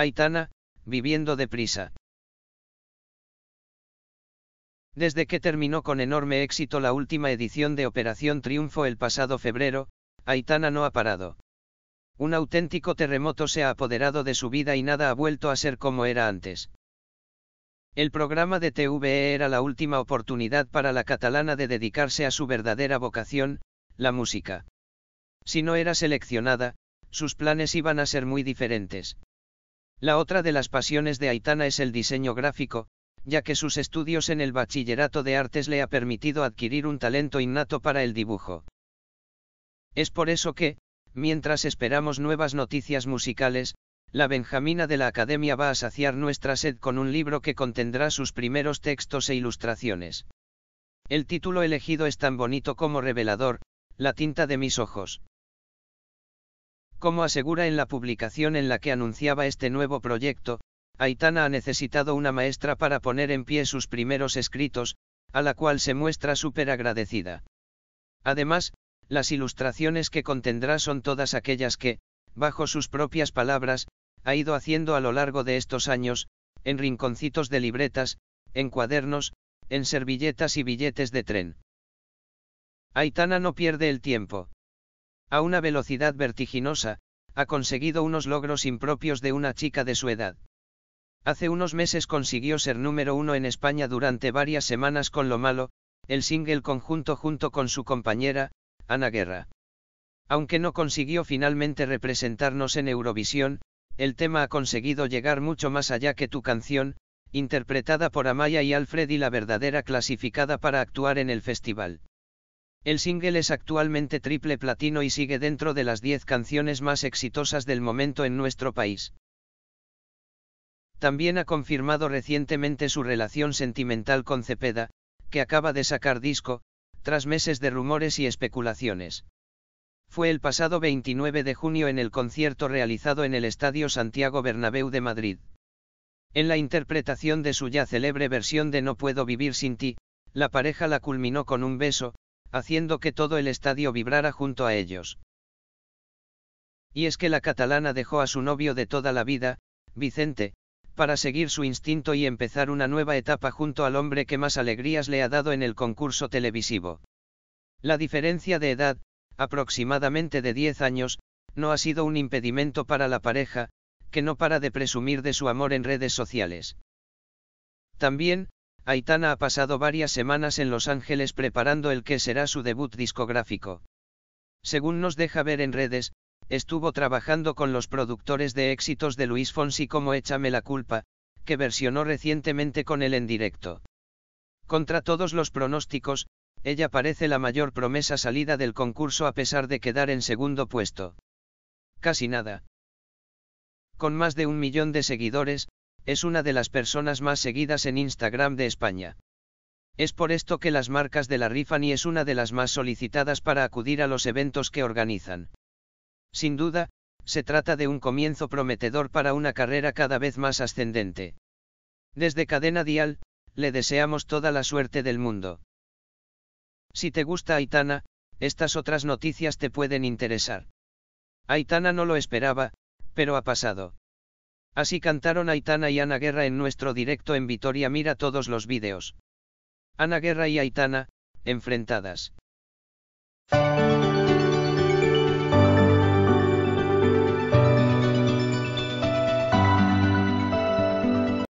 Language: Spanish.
Aitana, viviendo deprisa. Desde que terminó con enorme éxito la última edición de Operación Triunfo el pasado febrero, Aitana no ha parado. Un auténtico terremoto se ha apoderado de su vida y nada ha vuelto a ser como era antes. El programa de TVE era la última oportunidad para la catalana de dedicarse a su verdadera vocación, la música. Si no era seleccionada, sus planes iban a ser muy diferentes. La otra de las pasiones de Aitana es el diseño gráfico, ya que sus estudios en el bachillerato de artes le ha permitido adquirir un talento innato para el dibujo. Es por eso que, mientras esperamos nuevas noticias musicales, la Benjamina de la Academia va a saciar nuestra sed con un libro que contendrá sus primeros textos e ilustraciones. El título elegido es tan bonito como revelador, La tinta de mis ojos. Como asegura en la publicación en la que anunciaba este nuevo proyecto, Aitana ha necesitado una maestra para poner en pie sus primeros escritos, a la cual se muestra súper agradecida. Además, las ilustraciones que contendrá son todas aquellas que, bajo sus propias palabras, ha ido haciendo a lo largo de estos años, en rinconcitos de libretas, en cuadernos, en servilletas y billetes de tren. Aitana no pierde el tiempo a una velocidad vertiginosa, ha conseguido unos logros impropios de una chica de su edad. Hace unos meses consiguió ser número uno en España durante varias semanas con Lo Malo, el single conjunto junto con su compañera, Ana Guerra. Aunque no consiguió finalmente representarnos en Eurovisión, el tema ha conseguido llegar mucho más allá que tu canción, interpretada por Amaya y Alfred y la verdadera clasificada para actuar en el festival. El single es actualmente triple platino y sigue dentro de las 10 canciones más exitosas del momento en nuestro país. También ha confirmado recientemente su relación sentimental con Cepeda, que acaba de sacar disco, tras meses de rumores y especulaciones. Fue el pasado 29 de junio en el concierto realizado en el Estadio Santiago Bernabéu de Madrid. En la interpretación de su ya célebre versión de No puedo vivir sin ti, la pareja la culminó con un beso, haciendo que todo el estadio vibrara junto a ellos. Y es que la catalana dejó a su novio de toda la vida, Vicente, para seguir su instinto y empezar una nueva etapa junto al hombre que más alegrías le ha dado en el concurso televisivo. La diferencia de edad, aproximadamente de 10 años, no ha sido un impedimento para la pareja, que no para de presumir de su amor en redes sociales. También, Aitana ha pasado varias semanas en Los Ángeles preparando el que será su debut discográfico. Según nos deja ver en redes, estuvo trabajando con los productores de éxitos de Luis Fonsi como Échame la culpa, que versionó recientemente con él en directo. Contra todos los pronósticos, ella parece la mayor promesa salida del concurso a pesar de quedar en segundo puesto. Casi nada. Con más de un millón de seguidores, es una de las personas más seguidas en Instagram de España. Es por esto que las marcas de la ni es una de las más solicitadas para acudir a los eventos que organizan. Sin duda, se trata de un comienzo prometedor para una carrera cada vez más ascendente. Desde Cadena Dial, le deseamos toda la suerte del mundo. Si te gusta Aitana, estas otras noticias te pueden interesar. Aitana no lo esperaba, pero ha pasado. Así cantaron Aitana y Ana Guerra en nuestro directo en Vitoria. Mira todos los vídeos. Ana Guerra y Aitana, enfrentadas.